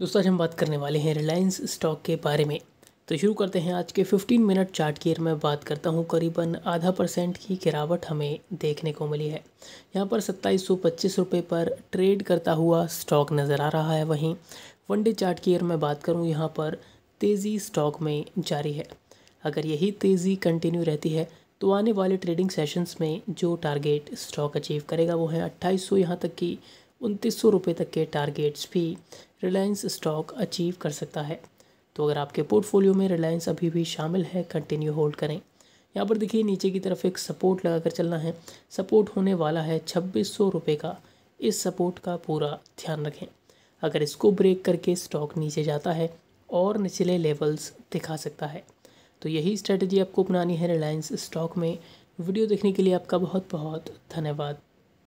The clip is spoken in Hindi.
दोस्तों आज हम बात करने वाले हैं रिलायंस स्टॉक के बारे में तो शुरू करते हैं आज के 15 मिनट चार्ट की मैं बात करता हूँ करीबन आधा परसेंट की गिरावट हमें देखने को मिली है यहाँ पर सत्ताईस सौ पच्चीस रुपये पर ट्रेड करता हुआ स्टॉक नज़र आ रहा है वहीं वनडे चार्ट की मैं बात करूँ यहाँ पर तेज़ी स्टॉक में जारी है अगर यही तेज़ी कंटिन्यू रहती है तो आने वाले ट्रेडिंग सेशंस में जो टारगेट स्टॉक अचीव करेगा वो है अट्ठाईस सौ यहाँ तक की उनतीस सौ रुपये तक के टारगेट्स भी रिलायंस स्टॉक अचीव कर सकता है तो अगर आपके पोर्टफोलियो में रिलायंस अभी भी शामिल है कंटिन्यू होल्ड करें यहाँ पर देखिए नीचे की तरफ एक सपोर्ट लगा कर चलना है सपोर्ट होने वाला है छब्बीस सौ रुपये का इस सपोर्ट का पूरा ध्यान रखें अगर इसको ब्रेक करके स्टॉक नीचे जाता है और निचले लेवल्स दिखा सकता है तो यही स्ट्रेटजी आपको अपनानी है रिलायंस स्टॉक में वीडियो देखने के लिए आपका बहुत बहुत धन्यवाद